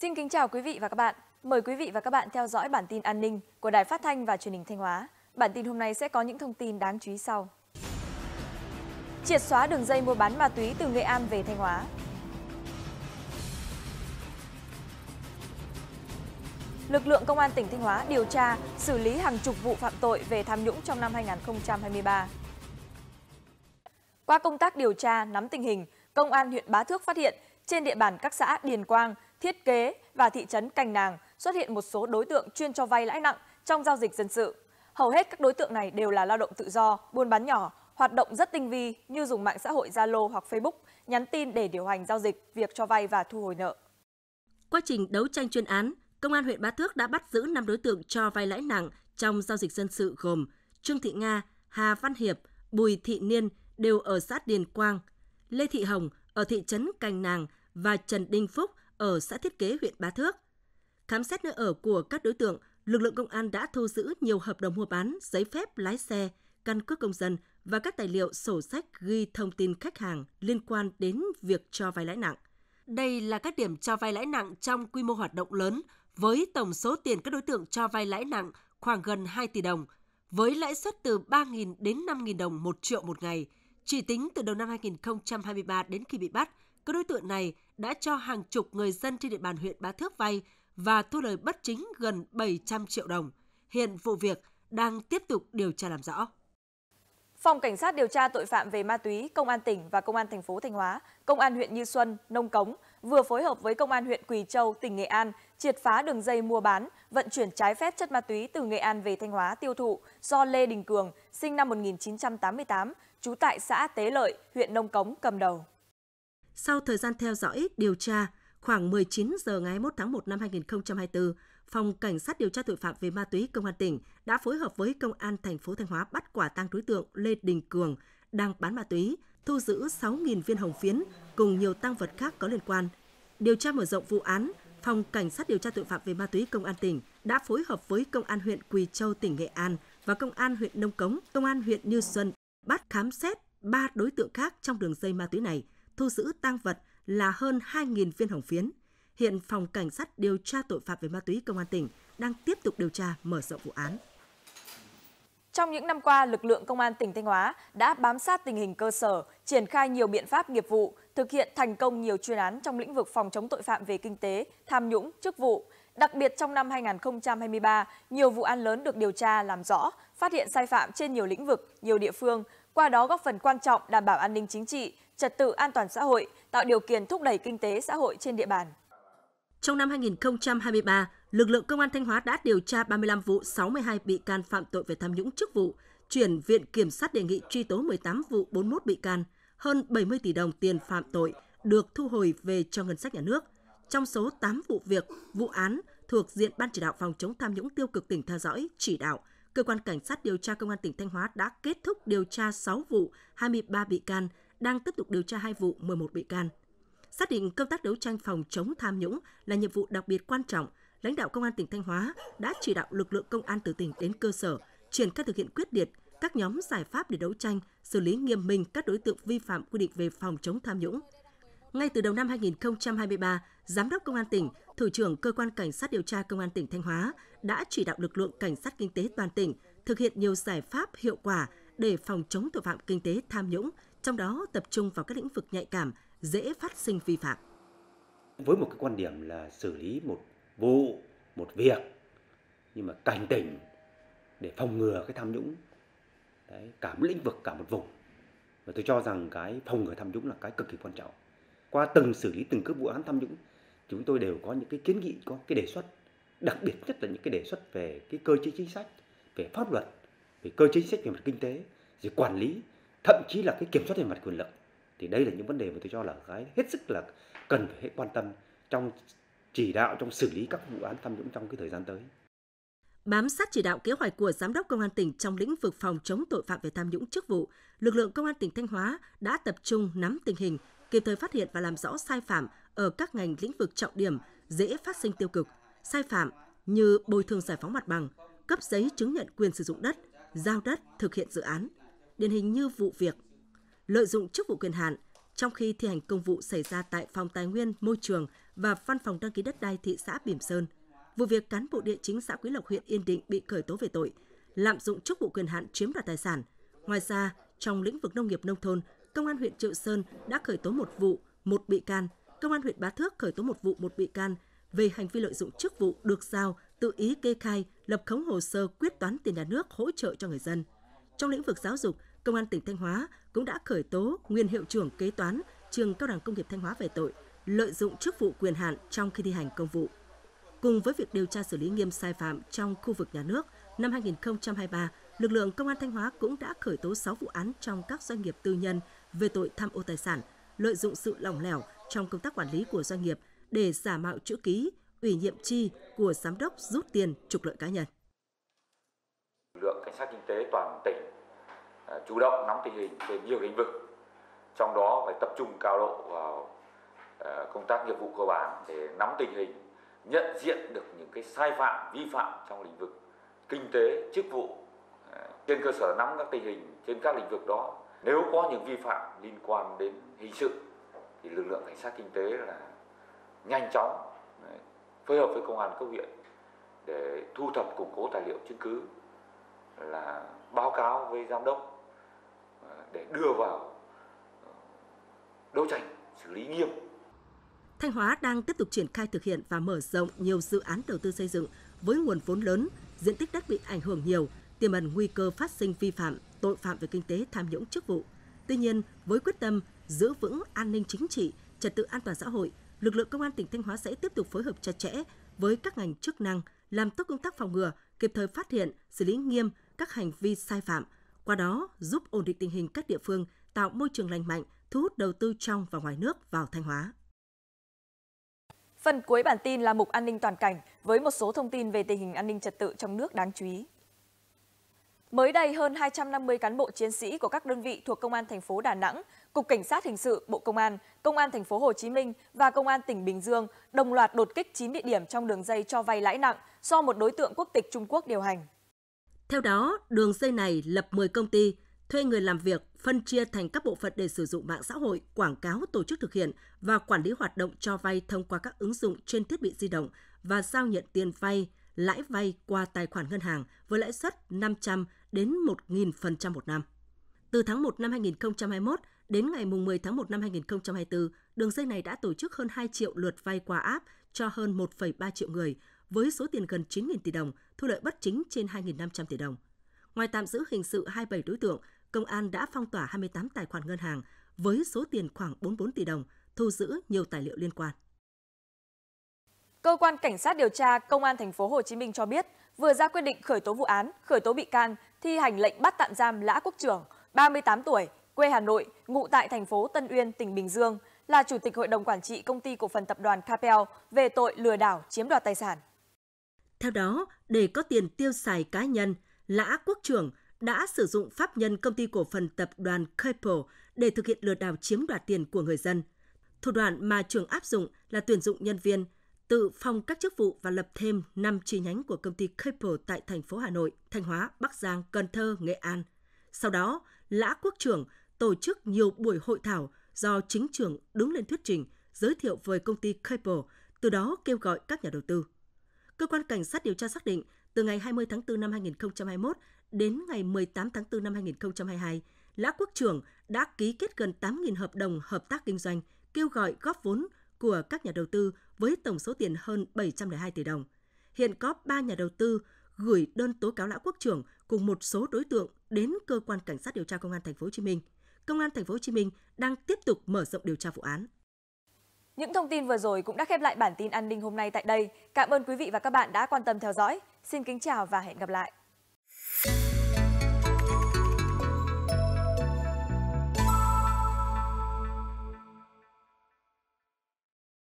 Xin kính chào quý vị và các bạn. Mời quý vị và các bạn theo dõi bản tin an ninh của Đài Phát thanh và Truyền hình Thanh Hóa. Bản tin hôm nay sẽ có những thông tin đáng chú ý sau. Triệt xóa đường dây mua bán ma túy từ Nghệ An về Thanh Hóa. Lực lượng Công an tỉnh Thanh Hóa điều tra, xử lý hàng chục vụ phạm tội về tham nhũng trong năm 2023. Qua công tác điều tra, nắm tình hình, Công an huyện Bá Thước phát hiện trên địa bàn các xã Điền Quang, thiết kế và thị trấn Cành Nàng xuất hiện một số đối tượng chuyên cho vay lãi nặng trong giao dịch dân sự. Hầu hết các đối tượng này đều là lao động tự do, buôn bán nhỏ, hoạt động rất tinh vi như dùng mạng xã hội Zalo hoặc Facebook, nhắn tin để điều hành giao dịch, việc cho vay và thu hồi nợ. Quá trình đấu tranh chuyên án, Công an huyện Bá Thước đã bắt giữ 5 đối tượng cho vay lãi nặng trong giao dịch dân sự gồm Trương Thị Nga, Hà Văn Hiệp, Bùi Thị Niên đều ở xã Điền Quang, Lê Thị Hồng ở thị trấn Cành Nàng và Trần Đinh Phúc ở xã Thiết Kế, huyện Bá Thước. Khám xét nơi ở của các đối tượng, lực lượng công an đã thu giữ nhiều hợp đồng mua bán, giấy phép lái xe, căn cước công dân và các tài liệu sổ sách ghi thông tin khách hàng liên quan đến việc cho vay lãi nặng. Đây là các điểm cho vay lãi nặng trong quy mô hoạt động lớn với tổng số tiền các đối tượng cho vay lãi nặng khoảng gần 2 tỷ đồng, với lãi suất từ 3.000 đến 5.000 đồng một triệu một ngày. Chỉ tính từ đầu năm 2023 đến khi bị bắt – các đối tượng này đã cho hàng chục người dân trên địa bàn huyện Bá Thước vay và thu lời bất chính gần 700 triệu đồng. Hiện vụ việc đang tiếp tục điều tra làm rõ. Phòng Cảnh sát điều tra tội phạm về ma túy, Công an tỉnh và Công an thành phố Thanh Hóa, Công an huyện Như Xuân, Nông Cống vừa phối hợp với Công an huyện Quỳ Châu, tỉnh Nghệ An triệt phá đường dây mua bán, vận chuyển trái phép chất ma túy từ Nghệ An về Thanh Hóa tiêu thụ do Lê Đình Cường, sinh năm 1988, trú tại xã Tế Lợi, huyện Nông Cống cầm đầu. Sau thời gian theo dõi, điều tra, khoảng 19 giờ ngày 21 tháng 1 năm 2024, Phòng Cảnh sát điều tra tội phạm về ma túy Công an tỉnh đã phối hợp với Công an thành phố Thanh Hóa bắt quả tang đối tượng Lê Đình Cường đang bán ma túy, thu giữ 6.000 viên hồng phiến cùng nhiều tăng vật khác có liên quan. Điều tra mở rộng vụ án, Phòng Cảnh sát điều tra tội phạm về ma túy Công an tỉnh đã phối hợp với Công an huyện Quỳ Châu, tỉnh Nghệ An và Công an huyện Nông Cống, Công an huyện Như Xuân bắt khám xét ba đối tượng khác trong đường dây ma túy này – thu giữ tang vật là hơn 2.000 viên hồng phiến. Hiện Phòng Cảnh sát điều tra tội phạm về ma túy Công an tỉnh đang tiếp tục điều tra mở rộng vụ án. Trong những năm qua, lực lượng Công an tỉnh Thanh Hóa đã bám sát tình hình cơ sở, triển khai nhiều biện pháp nghiệp vụ, thực hiện thành công nhiều chuyên án trong lĩnh vực phòng chống tội phạm về kinh tế, tham nhũng, chức vụ. Đặc biệt trong năm 2023, nhiều vụ án lớn được điều tra làm rõ, phát hiện sai phạm trên nhiều lĩnh vực, nhiều địa phương, qua đó góp phần quan trọng đảm bảo an ninh chính trị, trật tự an toàn xã hội, tạo điều kiện thúc đẩy kinh tế xã hội trên địa bàn. Trong năm 2023, lực lượng công an Thanh Hóa đã điều tra 35 vụ 62 bị can phạm tội về tham nhũng chức vụ, chuyển Viện Kiểm sát đề nghị truy tố 18 vụ 41 bị can, hơn 70 tỷ đồng tiền phạm tội được thu hồi về cho ngân sách nhà nước. Trong số 8 vụ việc, vụ án thuộc diện Ban chỉ đạo phòng chống tham nhũng tiêu cực tỉnh theo dõi, chỉ đạo, cơ quan cảnh sát điều tra công an tỉnh Thanh Hóa đã kết thúc điều tra 6 vụ, 23 bị can đang tiếp tục điều tra hai vụ 11 bị can. Xác định công tác đấu tranh phòng chống tham nhũng là nhiệm vụ đặc biệt quan trọng, lãnh đạo công an tỉnh Thanh Hóa đã chỉ đạo lực lượng công an từ tỉnh đến cơ sở triển khai thực hiện quyết liệt các nhóm giải pháp để đấu tranh, xử lý nghiêm minh các đối tượng vi phạm quy định về phòng chống tham nhũng. Ngay từ đầu năm 2023, Giám đốc Công an tỉnh, Thủ trưởng Cơ quan Cảnh sát điều tra Công an tỉnh Thanh Hóa đã chỉ đạo lực lượng Cảnh sát kinh tế toàn tỉnh thực hiện nhiều giải pháp hiệu quả để phòng chống tội phạm kinh tế tham nhũng trong đó tập trung vào các lĩnh vực nhạy cảm, dễ phát sinh vi phạm. Với một cái quan điểm là xử lý một vụ, một việc nhưng mà cảnh tỉnh để phòng ngừa cái tham nhũng Đấy, cả một lĩnh vực cả một vùng và tôi cho rằng cái phòng ngừa tham nhũng là cái cực kỳ quan trọng qua từng xử lý từng các vụ án tham nhũng chúng tôi đều có những cái kiến nghị có cái đề xuất đặc biệt nhất là những cái đề xuất về cái cơ chế chính sách về pháp luật về cơ chế chính sách về mặt kinh tế về quản lý thậm chí là cái kiểm soát về mặt quyền lực thì đây là những vấn đề mà tôi cho là cái hết sức là cần phải hết quan tâm trong chỉ đạo trong xử lý các vụ án tham nhũng trong cái thời gian tới bám sát chỉ đạo kế hoạch của Giám đốc Công an tỉnh trong lĩnh vực phòng chống tội phạm về tham nhũng chức vụ, lực lượng Công an tỉnh Thanh Hóa đã tập trung nắm tình hình, kịp thời phát hiện và làm rõ sai phạm ở các ngành lĩnh vực trọng điểm dễ phát sinh tiêu cực, sai phạm như bồi thường giải phóng mặt bằng, cấp giấy chứng nhận quyền sử dụng đất, giao đất thực hiện dự án, điển hình như vụ việc lợi dụng chức vụ quyền hạn trong khi thi hành công vụ xảy ra tại Phòng Tài nguyên Môi trường và Văn phòng đăng ký đất đai thị xã Bỉm Sơn. Vụ việc cán bộ địa chính xã Quý Lộc huyện Yên Định bị khởi tố về tội lạm dụng chức vụ quyền hạn chiếm đoạt tài sản. Ngoài ra, trong lĩnh vực nông nghiệp nông thôn, Công an huyện Triệu Sơn đã khởi tố một vụ, một bị can, Công an huyện Bá Thước khởi tố một vụ, một bị can về hành vi lợi dụng chức vụ được giao tự ý kê khai, lập khống hồ sơ quyết toán tiền nhà nước hỗ trợ cho người dân. Trong lĩnh vực giáo dục, Công an tỉnh Thanh Hóa cũng đã khởi tố nguyên hiệu trưởng kế toán trường Cao đẳng Công nghiệp Thanh Hóa về tội lợi dụng chức vụ quyền hạn trong khi thi hành công vụ. Cùng với việc điều tra xử lý nghiêm sai phạm trong khu vực nhà nước, năm 2023, lực lượng Công an Thanh Hóa cũng đã khởi tố 6 vụ án trong các doanh nghiệp tư nhân về tội tham ô tài sản, lợi dụng sự lỏng lẻo trong công tác quản lý của doanh nghiệp để giả mạo chữ ký, ủy nhiệm chi của giám đốc rút tiền trục lợi cá nhân lượng cảnh sát kinh tế toàn tỉnh à, chủ động nắm tình hình trên nhiều lĩnh vực trong đó phải tập trung cao độ vào à, công tác nghiệp vụ cơ bản để nắm tình hình nhận diện được những cái sai phạm vi phạm trong lĩnh vực kinh tế chức vụ à, trên cơ sở nắm các tình hình trên các lĩnh vực đó nếu có những vi phạm liên quan đến hình sự thì lực lượng cảnh sát kinh tế là nhanh chóng phối hợp với công an cấp huyện để thu thập củng cố tài liệu chứng cứ là báo cáo với giám đốc à, để đưa vào ờ, đấu tranh xử lý nghiêm. Thanh Hóa đang tiếp tục triển khai thực hiện và mở rộng nhiều dự án đầu tư xây dựng với nguồn vốn lớn, diện tích đất bị ảnh hưởng nhiều, tiềm ẩn nguy cơ phát sinh vi phạm, tội phạm về kinh tế tham nhũng chức vụ. Tuy nhiên, với quyết tâm giữ vững an ninh chính trị, trật tự an toàn xã hội, lực lượng công an tỉnh Thanh Hóa sẽ tiếp tục phối hợp chặt chẽ với các ngành chức năng làm tốt công tác phòng ngừa, kịp thời phát hiện, xử lý nghiêm các hành vi sai phạm, qua đó giúp ổn định tình hình các địa phương, tạo môi trường lành mạnh, thu hút đầu tư trong và ngoài nước vào Thanh Hóa. Phần cuối bản tin là mục an ninh toàn cảnh với một số thông tin về tình hình an ninh trật tự trong nước đáng chú ý. Mới đây, hơn 250 cán bộ chiến sĩ của các đơn vị thuộc Công an thành phố Đà Nẵng, Cục Cảnh sát hình sự, Bộ Công an, Công an thành phố Hồ Chí Minh và Công an tỉnh Bình Dương đồng loạt đột kích 9 địa điểm trong đường dây cho vay lãi nặng do một đối tượng quốc tịch Trung Quốc điều hành. Theo đó, đường dây này lập 10 công ty, thuê người làm việc, phân chia thành các bộ phận để sử dụng mạng xã hội, quảng cáo tổ chức thực hiện và quản lý hoạt động cho vay thông qua các ứng dụng trên thiết bị di động và giao nhận tiền vay, lãi vay qua tài khoản ngân hàng với lãi suất 500 đến 1.000% một năm. Từ tháng 1 năm 2021 đến ngày 10 tháng 1 năm 2024, đường dây này đã tổ chức hơn 2 triệu lượt vay qua app cho hơn 1,3 triệu người với số tiền gần 9.000 tỷ đồng, thu lợi bất chính trên 2.500 tỷ đồng. Ngoài tạm giữ hình sự 27 đối tượng, công an đã phong tỏa 28 tài khoản ngân hàng với số tiền khoảng 44 tỷ đồng, thu giữ nhiều tài liệu liên quan. Cơ quan cảnh sát điều tra Công an thành phố Hồ Chí Minh cho biết vừa ra quyết định khởi tố vụ án, khởi tố bị can, thi hành lệnh bắt tạm giam Lã Quốc Trưởng, 38 tuổi, quê Hà Nội, ngụ tại thành phố Tân Uyên, tỉnh Bình Dương, là chủ tịch hội đồng quản trị công ty cổ phần tập đoàn Capel về tội lừa đảo chiếm đoạt tài sản. Theo đó, để có tiền tiêu xài cá nhân, Lã Quốc Trưởng đã sử dụng pháp nhân công ty cổ phần tập đoàn Keppel để thực hiện lừa đảo chiếm đoạt tiền của người dân. Thủ đoạn mà trường áp dụng là tuyển dụng nhân viên, tự phong các chức vụ và lập thêm 5 chi nhánh của công ty Keppel tại thành phố Hà Nội, Thanh Hóa, Bắc Giang, Cần Thơ, Nghệ An. Sau đó, Lã Quốc Trưởng tổ chức nhiều buổi hội thảo do chính trường đứng lên thuyết trình, giới thiệu về công ty Keppel, từ đó kêu gọi các nhà đầu tư cơ quan cảnh sát điều tra xác định từ ngày 20 tháng 4 năm 2021 đến ngày 18 tháng 4 năm 2022, Lã Quốc Trưởng đã ký kết gần 8.000 hợp đồng hợp tác kinh doanh, kêu gọi góp vốn của các nhà đầu tư với tổng số tiền hơn 702 tỷ đồng. Hiện có 3 nhà đầu tư gửi đơn tố cáo Lã Quốc Trưởng cùng một số đối tượng đến cơ quan cảnh sát điều tra công an thành phố Hồ Chí Minh. Công an thành phố Hồ Chí Minh đang tiếp tục mở rộng điều tra vụ án. Những thông tin vừa rồi cũng đã khép lại bản tin an ninh hôm nay tại đây. Cảm ơn quý vị và các bạn đã quan tâm theo dõi. Xin kính chào và hẹn gặp lại.